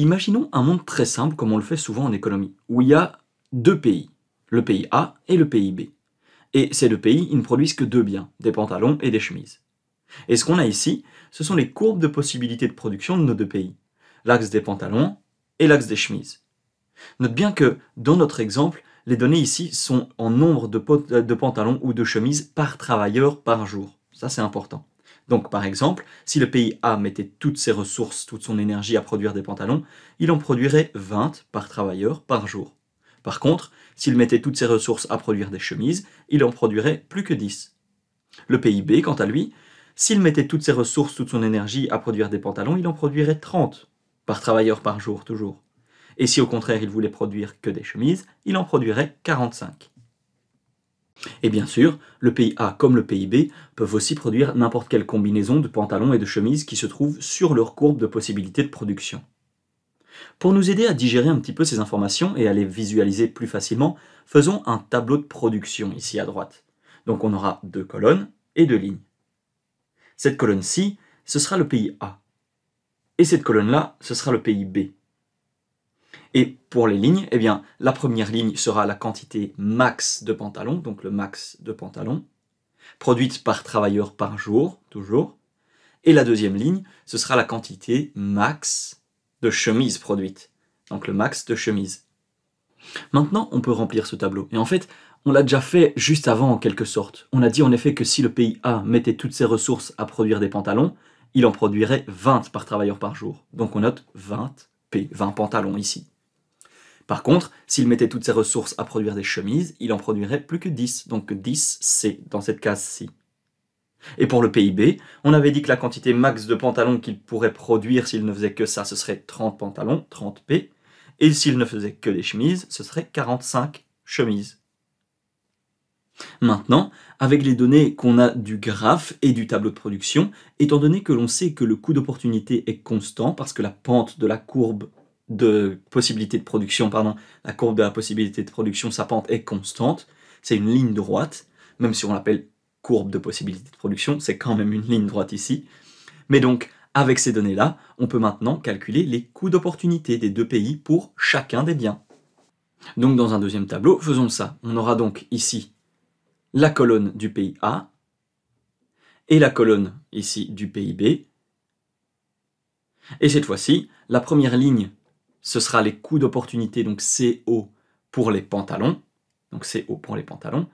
Imaginons un monde très simple comme on le fait souvent en économie, où il y a deux pays, le pays A et le pays B. Et ces deux pays, ils ne produisent que deux biens, des pantalons et des chemises. Et ce qu'on a ici, ce sont les courbes de possibilités de production de nos deux pays, l'axe des pantalons et l'axe des chemises. Note bien que, dans notre exemple, les données ici sont en nombre de pantalons ou de chemises par travailleur par jour. Ça, c'est important. Donc par exemple, si le pays A mettait toutes ses ressources, toute son énergie à produire des pantalons, il en produirait 20 par travailleur par jour. Par contre, s'il mettait toutes ses ressources à produire des chemises, il en produirait plus que 10. Le pays B, quant à lui, s'il mettait toutes ses ressources, toute son énergie à produire des pantalons, il en produirait 30 par travailleur par jour toujours. Et si au contraire il voulait produire que des chemises, il en produirait 45. Et bien sûr, le pays A comme le pays B peuvent aussi produire n'importe quelle combinaison de pantalons et de chemises qui se trouvent sur leur courbe de possibilité de production. Pour nous aider à digérer un petit peu ces informations et à les visualiser plus facilement, faisons un tableau de production ici à droite. Donc on aura deux colonnes et deux lignes. Cette colonne-ci, ce sera le pays A. Et cette colonne-là, ce sera le pays B. Et pour les lignes, eh bien, la première ligne sera la quantité max de pantalons, donc le max de pantalons, produite par travailleur par jour, toujours. Et la deuxième ligne, ce sera la quantité max de chemises produites, donc le max de chemises. Maintenant, on peut remplir ce tableau. Et en fait, on l'a déjà fait juste avant en quelque sorte. On a dit en effet que si le pays A mettait toutes ses ressources à produire des pantalons, il en produirait 20 par travailleur par jour. Donc on note 20 P, 20 pantalons ici. Par contre, s'il mettait toutes ses ressources à produire des chemises, il en produirait plus que 10, donc 10 C dans cette case-ci. Et pour le PIB, on avait dit que la quantité max de pantalons qu'il pourrait produire s'il ne faisait que ça, ce serait 30 pantalons, 30 P, et s'il ne faisait que des chemises, ce serait 45 chemises. Maintenant, avec les données qu'on a du graphe et du tableau de production, étant donné que l'on sait que le coût d'opportunité est constant parce que la pente de la courbe de possibilité de production, pardon, la courbe de la possibilité de production, sa pente est constante, c'est une ligne droite, même si on l'appelle courbe de possibilité de production, c'est quand même une ligne droite ici. Mais donc, avec ces données-là, on peut maintenant calculer les coûts d'opportunité des deux pays pour chacun des biens. Donc dans un deuxième tableau, faisons ça. On aura donc ici la colonne du pays A et la colonne ici du pays B. Et cette fois-ci, la première ligne ce sera les coûts d'opportunité, donc CO pour les pantalons. Donc CO pour les pantalons.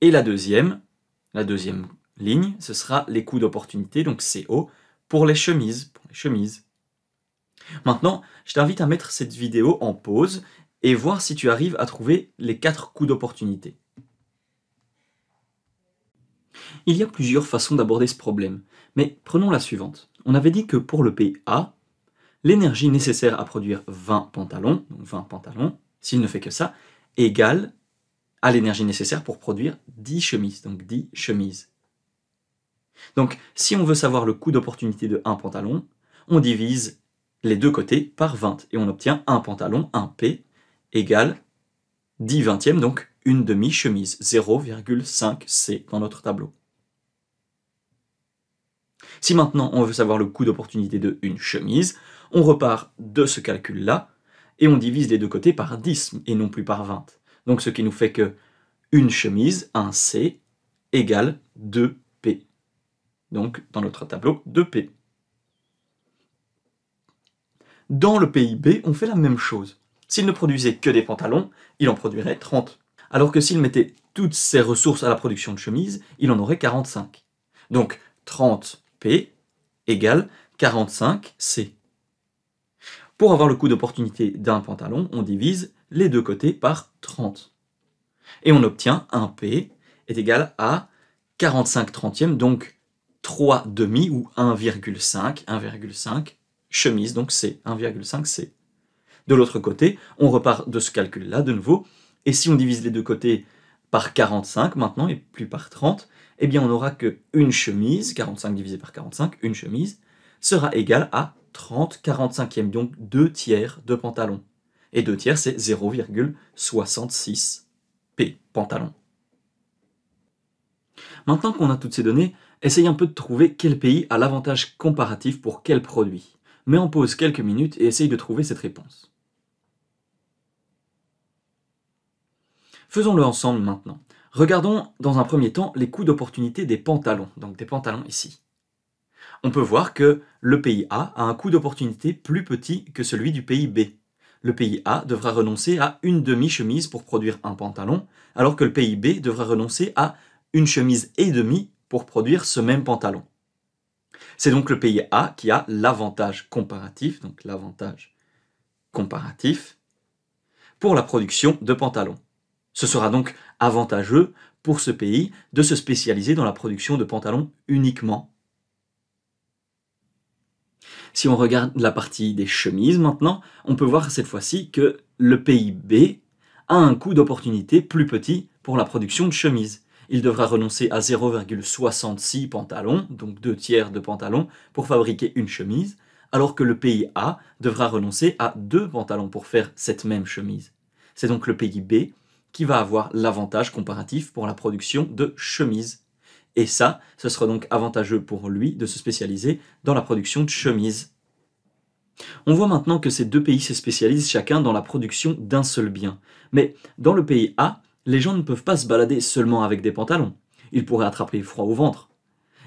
Et la deuxième, la deuxième ligne, ce sera les coûts d'opportunité, donc CO pour les chemises. Pour les chemises. Maintenant, je t'invite à mettre cette vidéo en pause et voir si tu arrives à trouver les quatre coûts d'opportunité. Il y a plusieurs façons d'aborder ce problème, mais prenons la suivante. On avait dit que pour le PA l'énergie nécessaire à produire 20 pantalons, donc 20 pantalons, s'il ne fait que ça, égale à l'énergie nécessaire pour produire 10 chemises, donc 10 chemises. Donc, si on veut savoir le coût d'opportunité de un pantalon, on divise les deux côtés par 20 et on obtient un pantalon, un P, égale 10 vingtièmes, donc une demi-chemise, 0,5 C dans notre tableau. Si maintenant on veut savoir le coût d'opportunité de une chemise, on repart de ce calcul-là et on divise les deux côtés par 10 et non plus par 20. Donc ce qui nous fait que une chemise, un C, égale 2P. Donc dans notre tableau, 2P. Dans le PIB, on fait la même chose. S'il ne produisait que des pantalons, il en produirait 30. Alors que s'il mettait toutes ses ressources à la production de chemises, il en aurait 45. Donc 30P égale 45C. Pour avoir le coût d'opportunité d'un pantalon, on divise les deux côtés par 30. Et on obtient 1 P est égal à 45 trentièmes, donc 3 demi ou 1,5, 1,5 chemise, donc c'est 1,5 C. De l'autre côté, on repart de ce calcul-là de nouveau, et si on divise les deux côtés par 45 maintenant et plus par 30, eh bien on n'aura que une chemise, 45 divisé par 45, une chemise, sera égale à 30 45e, donc 2 tiers de pantalon. Et 2 tiers, c'est 0,66 P, pantalon. Maintenant qu'on a toutes ces données, essayez un peu de trouver quel pays a l'avantage comparatif pour quel produit. Mets en pause quelques minutes et essaye de trouver cette réponse. Faisons-le ensemble maintenant. Regardons dans un premier temps les coûts d'opportunité des pantalons, donc des pantalons ici on peut voir que le pays A a un coût d'opportunité plus petit que celui du pays B. Le pays A devra renoncer à une demi-chemise pour produire un pantalon, alors que le pays B devra renoncer à une chemise et demie pour produire ce même pantalon. C'est donc le pays A qui a l'avantage comparatif, donc l'avantage comparatif, pour la production de pantalons. Ce sera donc avantageux pour ce pays de se spécialiser dans la production de pantalons uniquement si on regarde la partie des chemises maintenant, on peut voir cette fois-ci que le pays B a un coût d'opportunité plus petit pour la production de chemises. Il devra renoncer à 0,66 pantalons, donc deux tiers de pantalons, pour fabriquer une chemise, alors que le pays A devra renoncer à deux pantalons pour faire cette même chemise. C'est donc le pays B qui va avoir l'avantage comparatif pour la production de chemises. Et ça, ce sera donc avantageux pour lui de se spécialiser dans la production de chemises. On voit maintenant que ces deux pays se spécialisent chacun dans la production d'un seul bien. Mais dans le pays A, les gens ne peuvent pas se balader seulement avec des pantalons. Ils pourraient attraper froid au ventre.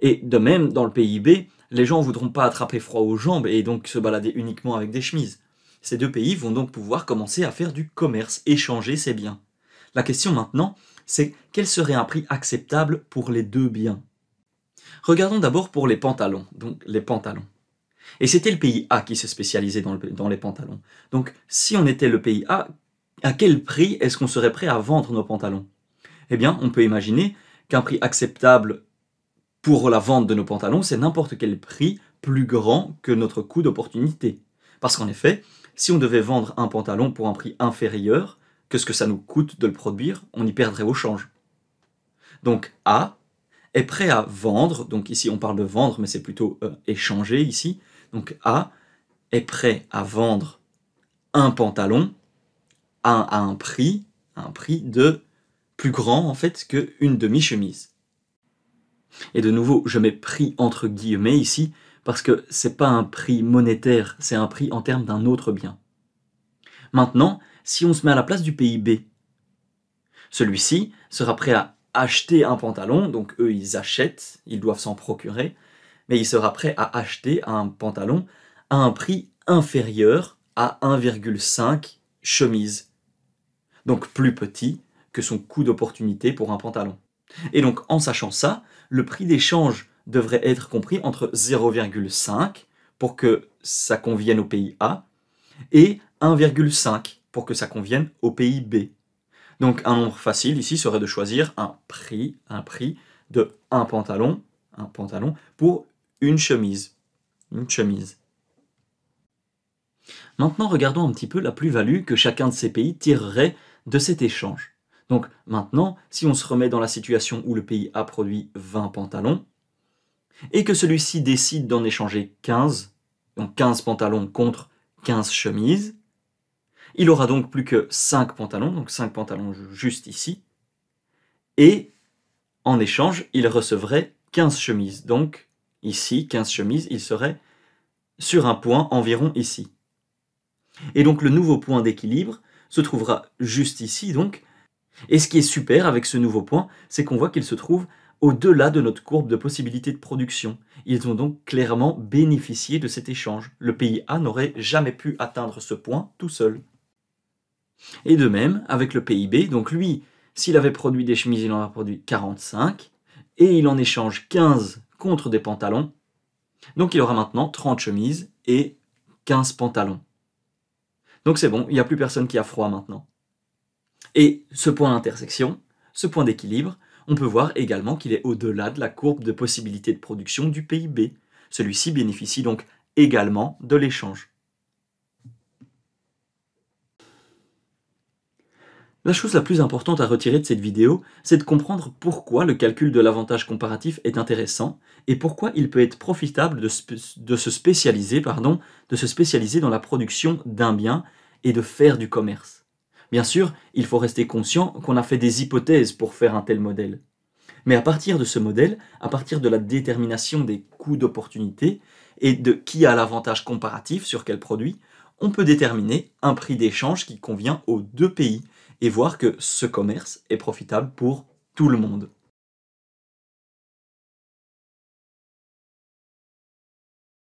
Et de même, dans le pays B, les gens ne voudront pas attraper froid aux jambes et donc se balader uniquement avec des chemises. Ces deux pays vont donc pouvoir commencer à faire du commerce, échanger ces biens. La question maintenant, c'est quel serait un prix acceptable pour les deux biens Regardons d'abord pour les pantalons. Donc les pantalons. Et c'était le pays A qui se spécialisait dans, dans les pantalons. Donc si on était le pays A, à quel prix est-ce qu'on serait prêt à vendre nos pantalons Eh bien, on peut imaginer qu'un prix acceptable pour la vente de nos pantalons, c'est n'importe quel prix plus grand que notre coût d'opportunité. Parce qu'en effet, si on devait vendre un pantalon pour un prix inférieur, que ce que ça nous coûte de le produire, on y perdrait au change. Donc A est prêt à vendre, donc ici on parle de vendre, mais c'est plutôt euh, échanger ici. Donc A est prêt à vendre un pantalon à, un prix, un prix de plus grand en fait qu'une demi-chemise. Et de nouveau, je mets prix entre guillemets ici, parce que c'est pas un prix monétaire, c'est un prix en termes d'un autre bien. Maintenant, si on se met à la place du pays B, celui-ci sera prêt à acheter un pantalon, donc eux ils achètent, ils doivent s'en procurer, mais il sera prêt à acheter un pantalon à un prix inférieur à 1,5 chemise, donc plus petit que son coût d'opportunité pour un pantalon. Et donc en sachant ça, le prix d'échange devrait être compris entre 0,5 pour que ça convienne au pays A et 1,5 pour que ça convienne au pays B. Donc un nombre facile ici serait de choisir un prix, un prix de un pantalon, un pantalon pour une chemise, une chemise. Maintenant, regardons un petit peu la plus-value que chacun de ces pays tirerait de cet échange. Donc maintenant, si on se remet dans la situation où le pays A produit 20 pantalons, et que celui-ci décide d'en échanger 15, donc 15 pantalons contre 15 chemises, il aura donc plus que 5 pantalons, donc 5 pantalons juste ici. Et en échange, il recevrait 15 chemises. Donc ici, 15 chemises, il serait sur un point environ ici. Et donc le nouveau point d'équilibre se trouvera juste ici donc. Et ce qui est super avec ce nouveau point, c'est qu'on voit qu'il se trouve au-delà de notre courbe de possibilité de production. Ils ont donc clairement bénéficié de cet échange. Le pays A n'aurait jamais pu atteindre ce point tout seul. Et de même avec le PIB, donc lui, s'il avait produit des chemises, il en a produit 45, et il en échange 15 contre des pantalons, donc il aura maintenant 30 chemises et 15 pantalons. Donc c'est bon, il n'y a plus personne qui a froid maintenant. Et ce point d'intersection, ce point d'équilibre, on peut voir également qu'il est au-delà de la courbe de possibilité de production du PIB. Celui-ci bénéficie donc également de l'échange. La chose la plus importante à retirer de cette vidéo, c'est de comprendre pourquoi le calcul de l'avantage comparatif est intéressant et pourquoi il peut être profitable de, se, spécialiser, pardon, de se spécialiser dans la production d'un bien et de faire du commerce. Bien sûr, il faut rester conscient qu'on a fait des hypothèses pour faire un tel modèle. Mais à partir de ce modèle, à partir de la détermination des coûts d'opportunité et de qui a l'avantage comparatif sur quel produit, on peut déterminer un prix d'échange qui convient aux deux pays et voir que ce commerce est profitable pour tout le monde.